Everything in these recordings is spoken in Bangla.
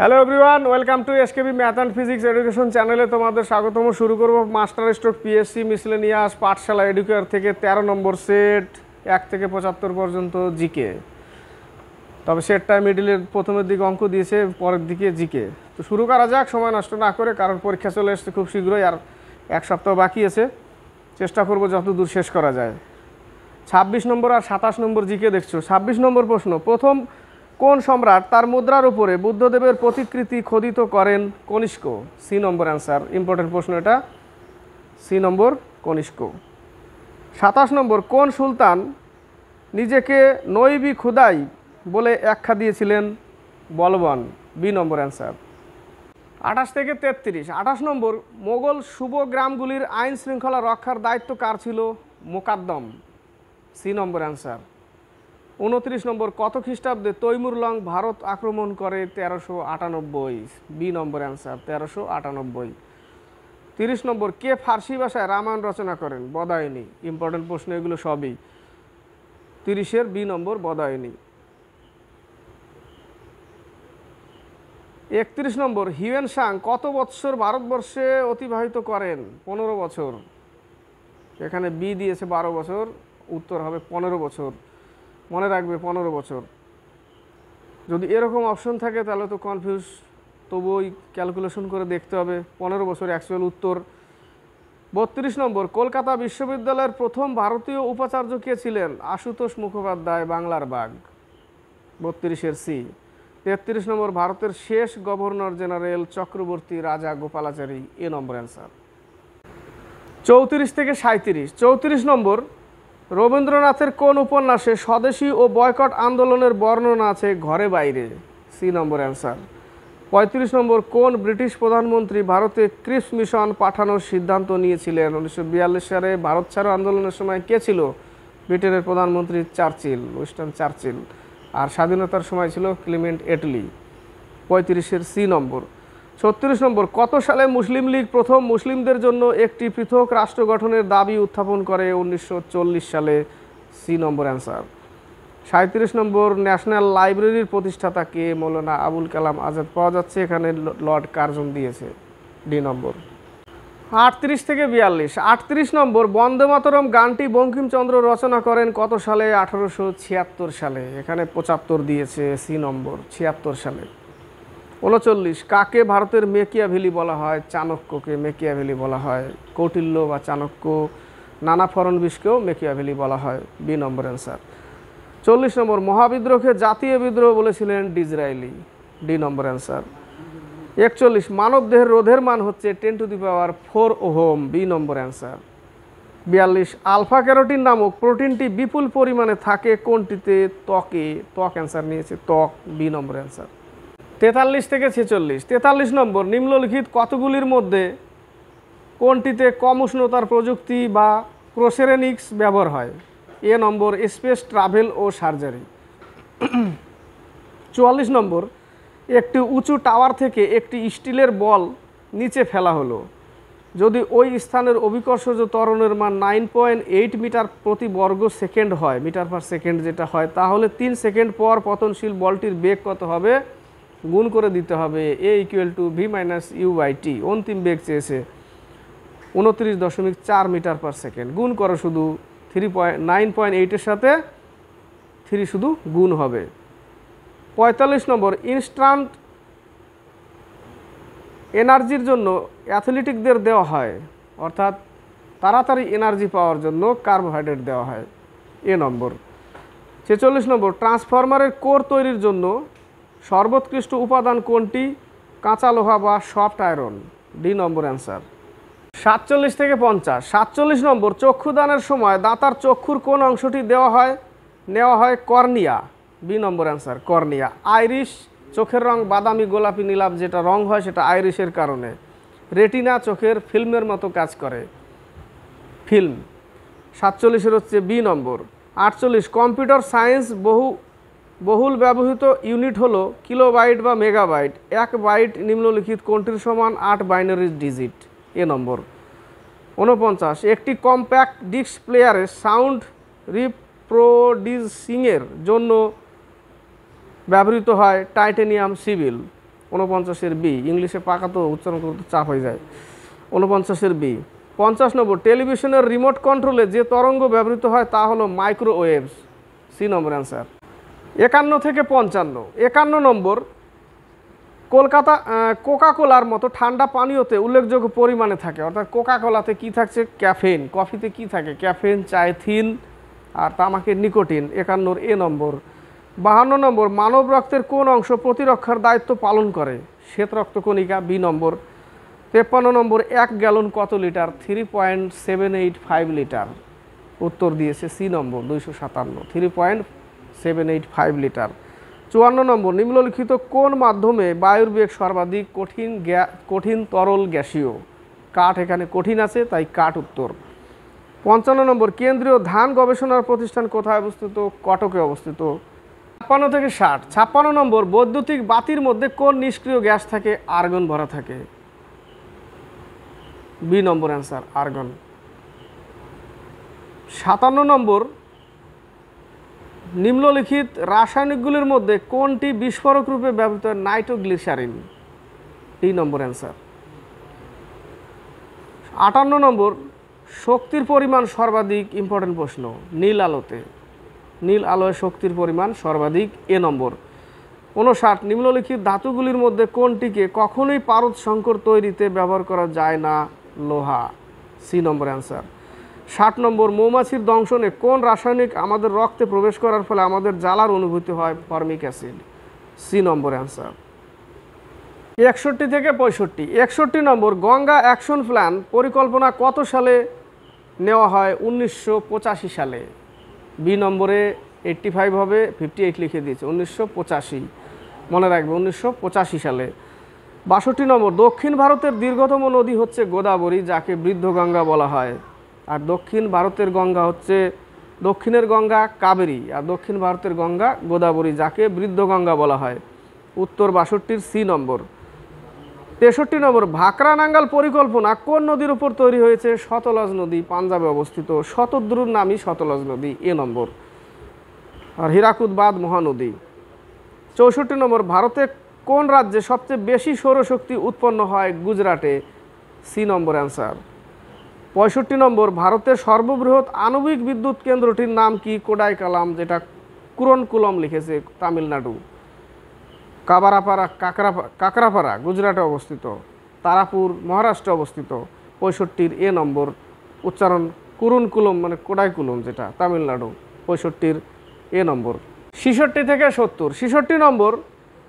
hello everyone welcome to SKB math and physics education চ্যানেলে তোমাদের স্বাগতম শুরু করব master stroke PSC miscellaneous Pathshala Educare থেকে ১৩ নম্বর সেট এক থেকে পঁচাত্তর পর্যন্ত জিকে তবে সেটটা মিডিলের প্রথমের দিকে অঙ্ক দিয়েছে পরের দিকে জিকে তো শুরু করা যাক সময় নষ্ট না করে কারণ পরীক্ষা চলে এসছে খুব শীঘ্রই আর এক সপ্তাহ বাকি আছে চেষ্টা করব যত দূর শেষ করা যায় ২৬ নম্বর আর সাতাশ নম্বর জিকে দেখছো ২৬ নম্বর প্রশ্ন প্রথম কোন সম্রাট তার মুদ্রার উপরে বুদ্ধদেবের প্রতিকৃতি খোদিত করেন Kanishka C number answer important প্রশ্ন এটা সি নম্বর কনিষ্ক সাতাশ নম্বর কোন সুলতান নিজেকে নৈবি খুদাই বলে একখা দিয়েছিলেন বলবন বি নম্বর অ্যান্সার আঠাশ থেকে তেত্রিশ আঠাশ নম্বর মোগল শুভ গ্রামগুলির আইন শৃঙ্খলা রক্ষার দায়িত্ব কার ছিল মোকাদ্দম সি নম্বর অ্যান্সার উনত্রিশ নম্বর কত খ্রিস্টাব্দে তৈমুর লং ভারত আক্রমণ করে তেরোশো আটানব্বই বি নম্বর অ্যান্সার তেরোশো আটানব্বই তিরিশ নম্বর কে ফার্সি ভাষায় রামায়ণ রচনা করেন বদায়নি ইম্পর্টেন্ট প্রশ্ন এগুলো সবই তিরিশের বি নম্বর বদায়নি একত্রিশ নম্বর হিউয়েন সাং কত বৎসর ভারতবর্ষে অতিবাহিত করেন পনেরো বছর এখানে বি দিয়েছে বারো বছর উত্তর হবে পনেরো বছর মনে রাখবে পনেরো বছর যদি এরকম অপশন থাকে তাহলে তো কনফিউজ তবু ওই ক্যালকুলেশন করে দেখতে হবে পনেরো বছর অ্যাকচুয়াল উত্তর বত্রিশ নম্বর কলকাতা বিশ্ববিদ্যালয়ের প্রথম ভারতীয় উপাচার্য কে ছিলেন আশুতোষ মুখোপাধ্যায় বাংলার বাঘ বত্রিশের সি তেত্রিশ নম্বর ভারতের শেষ গভর্নর জেনারেল চক্রবর্তী রাজা গোপালাচারী এ নম্বর অ্যান্সার চৌত্রিশ থেকে সাঁত্রিশ চৌত্রিশ নম্বর রবীন্দ্রনাথের কোন উপন্যাসে স্বদেশী ও বয়কট আন্দোলনের বর্ণনা আছে ঘরে বাইরে সি নম্বর অ্যান্সার পঁয়ত্রিশ নম্বর কোন ব্রিটিশ প্রধানমন্ত্রী ভারতে ক্রিস মিশন পাঠানোর সিদ্ধান্ত নিয়েছিলেন উনিশশো বিয়াল্লিশ সালে ভারত ছাড়ো আন্দোলনের সময় কে ছিল ব্রিটেনের প্রধানমন্ত্রী চার্চিল উইস্টন চার্চিল আর স্বাধীনতার সময় ছিল ক্লিমেন্ট এটলি পঁয়ত্রিশের সি নম্বর ছত্রিশ নম্বর কত সালে মুসলিম লীগ প্রথম মুসলিমদের জন্য একটি পৃথক রাষ্ট্র গঠনের দাবি উত্থাপন করে উনিশশো সালে সি নম্বর অ্যান্সার সাঁত্রিশ নম্বর ন্যাশনাল লাইব্রেরির প্রতিষ্ঠাতা কে মৌলানা আবুল কালাম আজাদ পাওয়া যাচ্ছে এখানে লর্ড কার্জন দিয়েছে ডি নম্বর আটত্রিশ থেকে বিয়াল্লিশ আটত্রিশ নম্বর বন্দে মাতরম গানটি বঙ্কিমচন্দ্র রচনা করেন কত সালে আঠারোশো সালে এখানে পঁচাত্তর দিয়েছে সি নম্বর ছিয়াত্তর সালে উনচল্লিশ কাকে ভারতের মেকিয়াভেলি বলা হয় চাণক্যকে মেকিয়াভেলি বলা হয় কৌটিল্য বা চাণক্য নানা ফড়নবিশকেও মেকিয়াভেলি বলা হয় বি নম্বর অ্যান্সার চল্লিশ নম্বর মহাবিদ্রোহকে জাতীয় বিদ্রোহ বলেছিলেন ডিজরাইলি ডি নম্বর অ্যান্সার একচল্লিশ মানবদেহের রোধের মান হচ্ছে ten to the power four ohm B number answer বিয়াল্লিশ আলফা ক্যারোটিন নামক প্রোটিনটি বিপুল পরিমাণে থাকে কোনটিতে ত্বকে ত্বক অ্যান্সার নিয়েছে ত্বক বি নম্বর অ্যান্সার তেতাল্লিশ থেকে ছেচল্লিশ তেতাল্লিশ নম্বর নিম্নলিখিত কতগুলির মধ্যে কোনটিতে কম উষ্ণতার প্রযুক্তি বা ক্রোসেরেনিক্স ব্যবহার হয় এ নম্বর স্পেস ট্রাভেল ও সার্জারি চুয়াল্লিশ নম্বর একটি উঁচু টাওয়ার থেকে একটি স্টিলের বল নিচে ফেলা হলো যদি ওই স্থানের অভিকর্ষজ ত্বরণের মান নাইন পয়েন্ট এইট মিটার প্রতি বর্গ সেকেন্ড হয় মিটার পার সেকেন্ড যেটা হয় তাহলে তিন সেকেন্ড পর পতনশীল বলটির বেগ কত হবে গুণ করে দিতে হবে A equal to V minus U by অন্তিম বেগ চেয়েছে উনত্রিশ দশমিক চার মিটার পার সেকেন্ড গুণ করো শুধু থ্রি পয়েন্ট নাইন পয়েন্ট এইটের সাথে থ্রি শুধু গুণ হবে পঁয়তাল্লিশ নম্বর ইনস্ট্যান্ট এনার্জির জন্য অ্যাথলেটিকদের দেওয়া হয় অর্থাৎ তাড়াতাড়ি এনার্জি পাওয়ার জন্য কার্বোহাইড্রেট দেওয়া হয় এ নম্বর ছেচল্লিশ নম্বর ট্রান্সফরমারের কোর তৈরির জন্য সর্বোৎকৃষ্ট উপাদান কোনটি কাঁচা লোহা বা soft iron D number answer সাতচল্লিশ থেকে পঞ্চাশ সাতচল্লিশ নম্বর চক্ষুদানের সময় দাতার চক্ষুর কোন অংশটি দেওয়া হয় নেওয়া হয় cornea B number answer cornea iris চোখের রং বাদামি গোলাপি নীলাভ যেটা রং হয় সেটা আইরিশের কারণে রেটিনা চোখের ফিল্মের মতো কাজ করে ফিল্ম সাতচল্লিশের হচ্ছে বি নম্বর আটচল্লিশ কম্পিউটার সায়েন্স বহু বহুল ব্যবহৃত ইউনিট হল কিলোবাইট বা মেগাবাইট এক বাইট নিম্নলিখিত কোনটির সমান আট বাইনারি ডিজিট এ নম্বর উনপঞ্চাশ একটি কম্প্যাক্ট ডিস্ক প্লেয়ারে সাউন্ড রিপ্রোডিউসিংয়ের জন্য ব্যবহৃত হয় টাইটেনিয়াম সিভিল উনপঞ্চাশের বি ইংলিশে পাকা তো উচ্চারণ করতে চাপ হয়ে যায় উনপঞ্চাশের বি পঞ্চাশ নম্বর টেলিভিশনের রিমোট কন্ট্রোলে যে তরঙ্গ ব্যবহৃত হয় তা হলো মাইক্রোওয়েভস সি নম্বর অ্যান্সার একান্ন থেকে পঞ্চান্ন একান্ন নম্বর কলকাতা কোকাকোলার মতো ঠান্ডা পানীয়তে উল্লেখযোগ্য পরিমাণে থাকে অর্থাৎ কোকাকোলাতে কি থাকছে ক্যাফেন কফিতে কি থাকে ক্যাফেন চায়থিন আর তামাকের নিকোটিন একান্নর এ নম্বর বাহান্ন নম্বর মানব রক্তের কোন অংশ প্রতিরক্ষার দায়িত্ব পালন করে শ্বেত রক্তকণিকা বি নম্বর তেপ্পান্ন নম্বর এক গ্যালন কত litre three point seven eight five litre উত্তর দিয়েছে সি নম্বর দুইশো সাতান্ন three point seven eight five litre চুয়ান্ন নম্বর নিম্নলিখিত কোন মাধ্যমে বায়ুর বেগ সর্বাধিক কঠিন কঠিন তরল গ্যাসীয় কাঠ এখানে কঠিন আছে তাই কাঠ উত্তর পঞ্চান্ন নম্বর কেন্দ্রীয় ধান গবেষণার প্রতিষ্ঠান কোথায় অবস্থিত কটকে অবস্থিত ছাপ্পান্ন থেকে ষাট ছাপ্পান্ন নম্বর বৈদ্যুতিক বাতির মধ্যে কোন নিষ্ক্রিয় গ্যাস থাকে আর্গন ভরা থাকে বি নম্বর অ্যান্সার আর্গন সাতান্ন নম্বর নিম্নলিখিত রাসায়নিকগুলির মধ্যে কোনটি বিস্ফোরক রূপে ব্যবহৃত নাইট্রোগ্লিসারিন এই নম্বর অ্যান্সার আটান্ন নম্বর শক্তির পরিমাণ সর্বাধিক ইম্পর্টেন্ট প্রশ্ন নীল আলোতে নীল আলোয় শক্তির পরিমাণ সর্বাধিক এ নম্বর উনষাট নিম্নলিখিত ধাতুগুলির মধ্যে কোনটিকে কখনোই পারদ সংকর তৈরিতে ব্যবহার করা যায় না লোহা সি নম্বর অ্যান্সার ষাট নম্বর মৌমাছির দংশনে কোন রাসায়নিক আমাদের রক্তে প্রবেশ করার ফলে আমাদের জ্বালার অনুভূতি হয় formic acid C number answer একষট্টি থেকে পঁয়ষট্টি একষট্টি নম্বর গঙ্গা অ্যাকশন প্ল্যান পরিকল্পনা কত সালে নেওয়া হয় উনিশশো সালে বি নম্বরে এইট্টি ফাইভ হবে ফিফটি এইট লিখে দিয়েছে উনিশশো মনে রাখবে উনিশশো সালে বাষট্টি নম্বর দক্ষিণ ভারতের দীর্ঘতম নদী হচ্ছে গোদাবরী যাকে বৃদ্ধ গঙ্গা বলা হয় আর দক্ষিণ ভারতের গঙ্গা হচ্ছে দক্ষিণের গঙ্গা কাবেরী আর দক্ষিণ ভারতের গঙ্গা গোদাবরী যাকে বৃদ্ধ গঙ্গা বলা হয় উত্তর বাষট্টির সি নম্বর তেষট্টি নম্বর ভাকরা নাঙ্গাল পরিকল্পনা কোন নদীর উপর তৈরি হয়েছে শতলজ নদী পাঞ্জাবে অবস্থিত শতদ্রুর নামই শতলজ নদী এ নম্বর আর হীরাকুদ বাদ মহানদী চৌষট্টি নম্বর ভারতে কোন রাজ্যে সবচেয়ে বেশি সৌরশক্তি উৎপন্ন হয় গুজরাটে সি নম্বর অ্যান্সার পঁয়ষট্টি নম্বর ভারতের সর্ববৃহৎ আণবিক বিদ্যুৎ কেন্দ্রটির নাম কি কোডাইকালাম যেটা কুরনকুলম লিখেছে তামিলনাড়ু কাবারাপাড়া কাকরা কাকরাপাড়া গুজরাটে অবস্থিত তারাপুর মহারাষ্ট্রে অবস্থিত পঁয়ষট্টির এ নম্বর উচ্চারণ কুরুনকুলম মানে কোডাইকুলম যেটা তামিলনাড়ু পঁয়ষট্টির এ নম্বর ছিষট্টি থেকে সত্তর ছিষট্টি নম্বর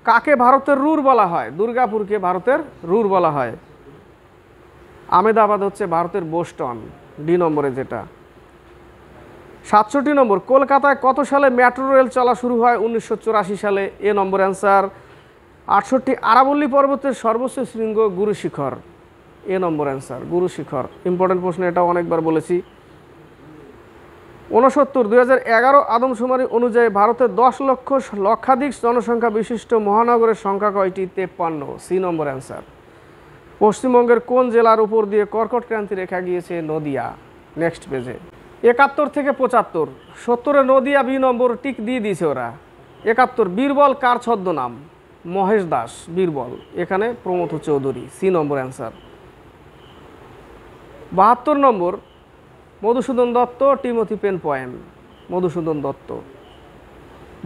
কাকে ভারতের রুর বলা হয় দুর্গাপুরকে ভারতের রুর বলা হয় আমেদাবাদ হচ্ছে ভারতের বোস্টন ডি নম্বরে যেটা সাতষট্টি নম্বর কলকাতায় কত সালে মেট্রো রেল চলা শুরু হয় উনিশশো সালে এ নম্বর অ্যান্সার আটষট্টি আরাবল্লী পর্বতের সর্বোচ্চ শৃঙ্গ গুরুশিখর এ নম্বর অ্যান্সার গুরুশিখর ইম্পর্টেন্ট প্রশ্ন এটা অনেকবার বলেছি ঊনসত্তর দুই হাজার এগারো আদমশুমারি অনুযায়ী ভারতের দশ লক্ষ লক্ষাধিক জনসংখ্যা বিশিষ্ট মহানগরের সংখ্যা কয়টি তেপ্পান্ন সি নম্বর অ্যান্সার পশ্চিমবঙ্গের কোন জেলার উপর দিয়ে কর্কট ক্রান্তি রেখা গিয়েছে নদিয়া নেক্সট পেজে একাত্তর থেকে পঁচাত্তর সত্তরে নদিয়া বি নম্বর টিক দিয়ে দিয়েছে ওরা একাত্তর বীরবল কার ছদ্মনাম মহেশ দাস বীরবল এখানে Pramatha Chowdhury C number answer বাহাত্তর number Madhusudan Dutt Timothy Penn poem Madhusudan Dutt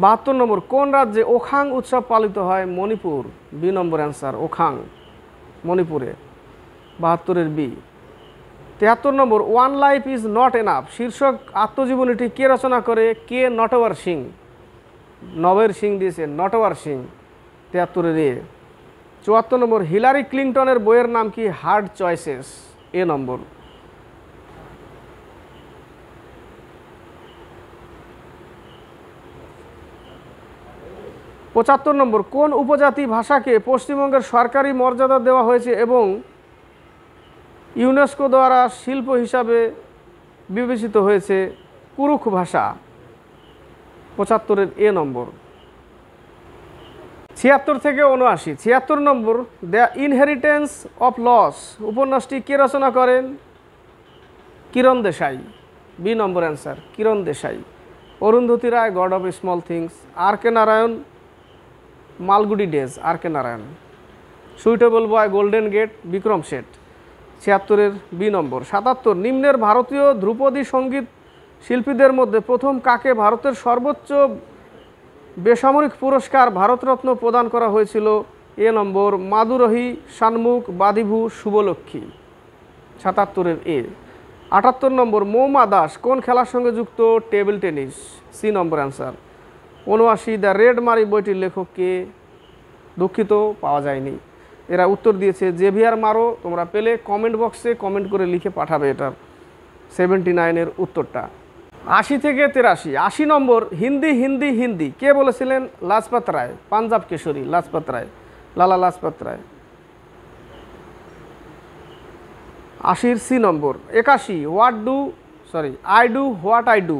বাহাত্তর নম্বর কোন রাজ্যে ওখাং উৎসব পালিত হয় Manipur B number answer Okhang মণিপুরে বাহাত্তরের বি তেহাত্তর number one life is not enough শীর্ষক আত্মজীবনীটি কে রচনা করে কে নটওয়ার সিং নবের সিং দিয়েছে নটওয়ার সিং তেহাত্তরের এ চুয়াত্তর নম্বর হিলারি ক্লিন্টনের বইয়ের নাম কি হার্ড চয়েসেস এ নম্বর পঁচাত্তর নম্বর কোন উপজাতি ভাষাকে পশ্চিমবঙ্গের সরকারি মর্যাদা দেওয়া হয়েছে এবং ইউনেস্কো দ্বারা শিল্প হিসাবে বিবেচিত হয়েছে কুরুখ ভাষা পঁচাত্তরের এ নম্বর ছিয়াত্তর থেকে উনআশি ছিয়াত্তর number the inheritance of loss উপন্যাসটি কে রচনা করেন Kiran Desai B number answer Kiran Desai Arundhati Roy God of small things R K Narayan Malgudi days R K Narayan suitable boy Golden Gate Vikram Seth ছিয়াত্তরের বি নম্বর সাতাত্তর নিম্নের ভারতীয় ধ্রুপদী সঙ্গীত শিল্পীদের মধ্যে প্রথম কাকে ভারতের সর্বোচ্চ বেসামরিক পুরস্কার ভারতরত্ন প্রদান করা হয়েছিল এ নম্বর মাদুরহি শানমুখ বাদিভু শুভলক্ষ্মী সাতাত্তরের এ আটাত্তর নম্বর মৌমা দাস কোন খেলার সঙ্গে যুক্ত table tennis C number answer উনআশি দ্য রেড মারি বইটির লেখক কে দুঃখিত পাওয়া যায়নি এরা উত্তর দিয়েছে জেভিয়ার মারো তোমরা পেলে কমেন্ট বক্সে কমেন্ট করে লিখে পাঠাবে এটা সেভেন্টি নাইনের উত্তরটা আশি থেকে তেরাশি আশি নম্বর হিন্দি হিন্দি হিন্দি কে বলেছিলেন লাজপাত রায় পাঞ্জাব কেশরী লাজপাত রায় লালা লাজপাত রায় আশির সি নম্বর একাশি what do sorry I do what I do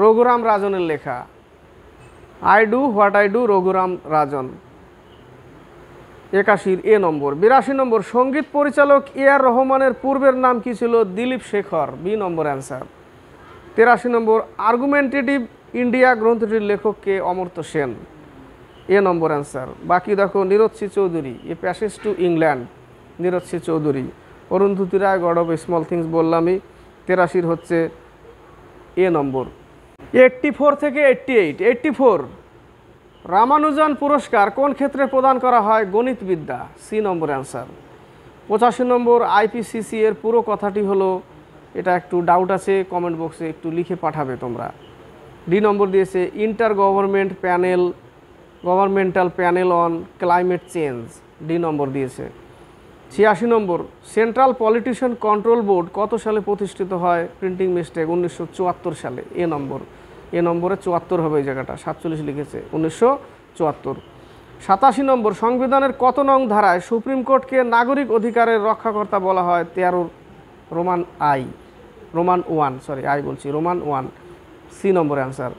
Raghuram রাজনের লেখা I do what I do Raghuram Rajan একাশির এ নম্বর বিরাশি নম্বর সঙ্গীত পরিচালক এ আর রহমানের পূর্বের নাম কি ছিল Dilip Shekhar B number answer তেরাশি নম্বর আর্গুমেন্টেটিভ ইন্ডিয়া গ্রন্থটির লেখককে Amartya Sen A number answer বাকি দেখো Nirad C Chowdhury A passage to England Nirad C Chowdhury Roy God of small things বললামই তেরাশির হচ্ছে এ নম্বর এইট্টি ফোর থেকে eighty eight eighty four Ramanujan পুরস্কার কোন ক্ষেত্রে প্রদান করা হয় গণিতবিদ্যা সি নম্বর অ্যান্সার পঁচাশি নম্বর আইপিসিসি এর পুরো কথাটি হলো এটা একটু ডাউট আছে কমেন্ট বক্সে একটু লিখে পাঠাবে তোমরা ডি নম্বর দিয়েছে inter government panel governmental panel on climate change D number দিয়েছে ছিয়াশি number central politician control board কত সালে প্রতিষ্ঠিত হয় প্রিন্টিং মিস্টেক উনিশশো সালে এ নম্বর এ নম্বরে চুয়াত্তর হবে এই জায়গাটা সাতচল্লিশ লিখেছে উনিশশো চুয়াত্তর সাতাশি নম্বর সংবিধানের কত নং ধারায় সুপ্রিম কোর্টকে নাগরিক অধিকারের রক্ষাকর্তা বলা হয় তেরো Roman I Roman one sorry I বলছি রোমান ওয়ান সি নম্বরে অ্যান্সার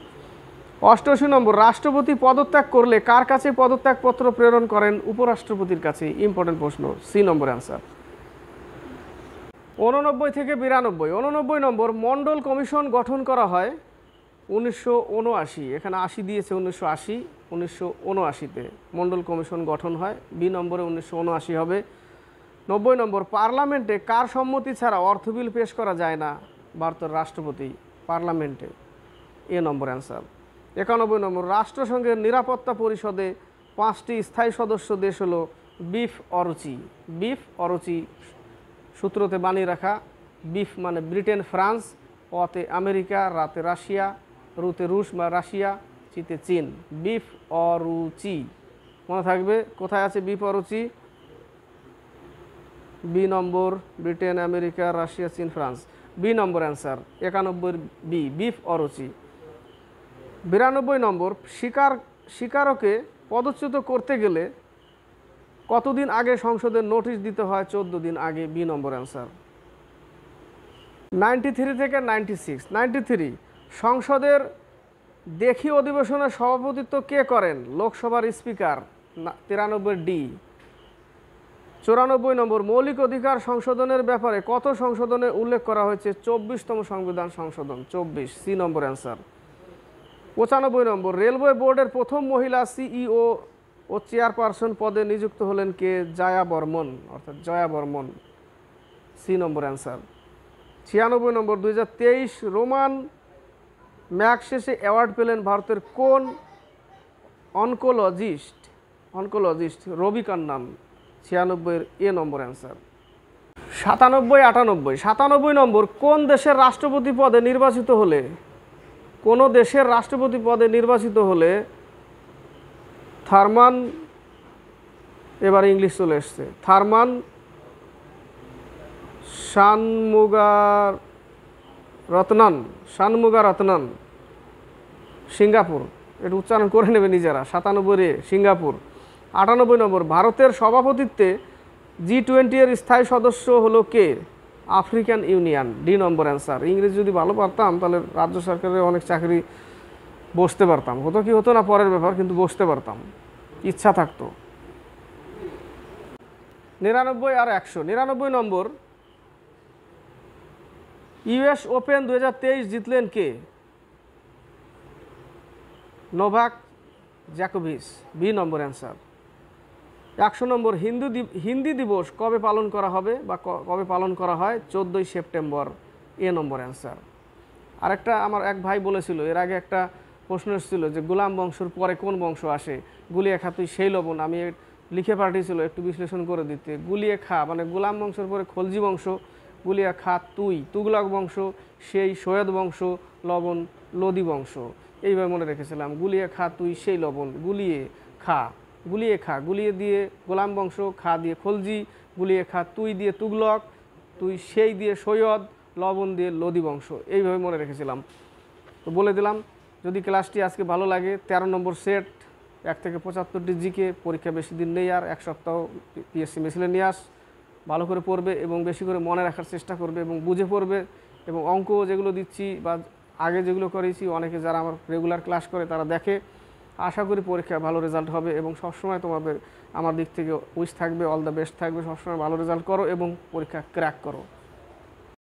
অষ্টআশি নম্বর রাষ্ট্রপতি পদত্যাগ করলে কার কাছে পদত্যাগপত্র প্রেরণ করেন উপরাষ্ট্রপতির কাছে ইম্পর্টেন্ট প্রশ্ন সি নম্বরে অ্যান্সার উননব্বই থেকে বিরানব্বই উননব্বই নম্বর মণ্ডল কমিশন গঠন করা হয় উনিশশো এখানে আশি দিয়েছে উনিশশো আশি উনিশশো উনআশিতে মণ্ডল কমিশন গঠন হয় বি নম্বরে উনিশশো উনআশি হবে নব্বই নম্বর পার্লামেন্টে কার সম্মতি ছাড়া অর্থ বিল পেশ করা যায় না ভারতের রাষ্ট্রপতি পার্লামেন্টে এ নম্বর অ্যান্সার একানব্বই নম্বর রাষ্ট্রসংঘের নিরাপত্তা পরিষদে পাঁচটি স্থায়ী সদস্য দেশ হলো বিফ অরুচি বিফ অরুচি সূত্রতে বানিয়ে রাখা বিফ মানে ব্রিটেন ফ্রান্স অতে আমেরিকা রাতে রাশিয়া রুতে রুশ বা রাশিয়া চিতে চীন বিফ অরুচি মনে থাকবে কোথায় আছে বিফ অরুচি B number Britain America Russia চীন ফ্রান্স বি নম্বর অ্যান্সার একানব্বই বি বিফ অরুচি বিরানব্বই নম্বর শিকার শিকারকে পদচ্যুত করতে গেলে কতদিন আগে সংসদের নোটিশ দিতে হয় চোদ্দ দিন আগে B number answer ninety three থেকে নাইনটি সিক্স থ্রি সংসদের দেখি অধিবেশনে সভাপতিত্ব কে করেন লোকসভার স্পিকার তিরানব্বই ডি চুরানব্বই নম্বর মৌলিক অধিকার সংশোধনের ব্যাপারে কত সংশোধনে উল্লেখ করা হয়েছে চব্বিশতম সংবিধান সংশোধন চব্বিশ সি নম্বর অ্যান্সার পঁচানব্বই নম্বর রেলওয়ে বোর্ডের প্রথম মহিলা সিইও ও চেয়ারপারসন পদে নিযুক্ত হলেন কে জায়া বর্মন অর্থাৎ Jaya Barman C number answer ছিয়ানব্বই নম্বর দুই রোমান ম্যাক শেষে অ্যাওয়ার্ড পেলেন ভারতের কোন অনকোলজিস্ট অনকোলজিস্ট রবি কান্নান ছিয়ানব্বইয়ের এ নম্বর অ্যান্সার সাতানব্বই আটানব্বই সাতানব্বই নম্বর কোন দেশের রাষ্ট্রপতি পদে নির্বাচিত হলে কোন দেশের রাষ্ট্রপতি পদে নির্বাচিত হলে থার্মান এবার ইংলিশ চলে এসছে থার্মান শানমুগার রত্নান শানমুগা রত্নান সিঙ্গাপুর এটা উচ্চারণ করে নেবে নিজেরা সাতানব্বই রে সিঙ্গাপুর আটানব্বই নম্বর ভারতের সভাপতিত্বে জি টোয়েন্টি এর স্থায়ী সদস্য হলো কে African Union D number answer ইংরেজি যদি ভালো পারতাম তাহলে রাজ্য সরকারের অনেক চাকরি বসতে পারতাম হতো কি হতো না পরের ব্যাপার কিন্তু বসতে পারতাম ইচ্ছা থাকতো নিরানব্বই আর একশো নিরানব্বই নম্বর ইউএস ওপেন দু জিতলেন কে নোভাক জ্যাকোভিস বি নম্বর অ্যান্সার একশো নম্বর হিন্দু হিন্দি দিবস কবে পালন করা হবে বা কবে পালন করা হয় চোদ্দোই সেপ্টেম্বর এ নম্বর অ্যান্সার আরেকটা আমার এক ভাই বলেছিল এর আগে একটা প্রশ্ন এসেছিল যে গোলাম বংশর পরে কোন বংশ আসে গুলিয়ে খা তুই সেই লবণ আমি লিখে পাঠিয়েছিল একটু বিশ্লেষণ করে দিতে গুলিয়ে খা মানে গোলাম বংশের পরে খলজি বংশ বলিয়া খাত তুই তুগলক বংশ সেই সৈয়দ বংশ লবণ লোদি বংশ এইভাবে মনে রেখেছিলাম গুলিয়ে খা তুই সেই লবণ গুলিয়ে খা গুলিয়ে খা গুলিয়ে দিয়ে গোলাম বংশ খা দিয়ে খলজি গুলিয়ে খা তুই দিয়ে তুগলক তুই সেই দিয়ে সৈয়দ লবণ দিয়ে লোদি বংশ এইভাবে মনে রেখেছিলাম তো বলে দিলাম যদি ক্লাসটি আজকে ভালো লাগে ১৩ নম্বর সেট এক থেকে পঁচাত্তরটি জিকে পরীক্ষা বেশি দিন নেই আর এক সপ্তাহ পিএসসি মেশিনে নিয়ে আস ভালো করে পড়বে এবং বেশি করে মনে রাখার চেষ্টা করবে এবং বুঝে পড়বে এবং অঙ্ক যেগুলো দিচ্ছি বা আগে যেগুলো করেছি অনেকে যারা আমার রেগুলার ক্লাস করে তারা দেখে আশা করি পরীক্ষা ভালো রেজাল্ট হবে এবং সবসময় তোমাদের আমার দিক থেকে উইশ থাকবে অল দ্য বেস্ট থাকবে সবসময় ভালো রেজাল্ট করো এবং পরীক্ষা ক্র্যাক করো